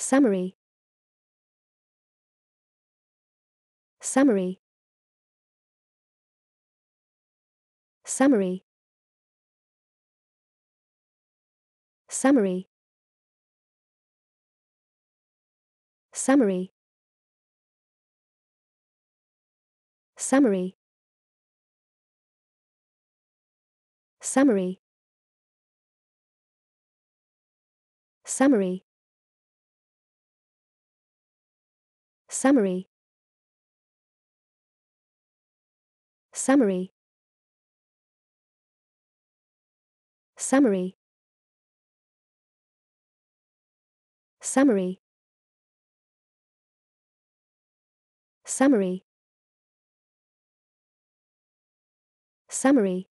Summary Summary Summary Summary Summary Summary Summary Summary Summary Summary Summary Summary Summary Summary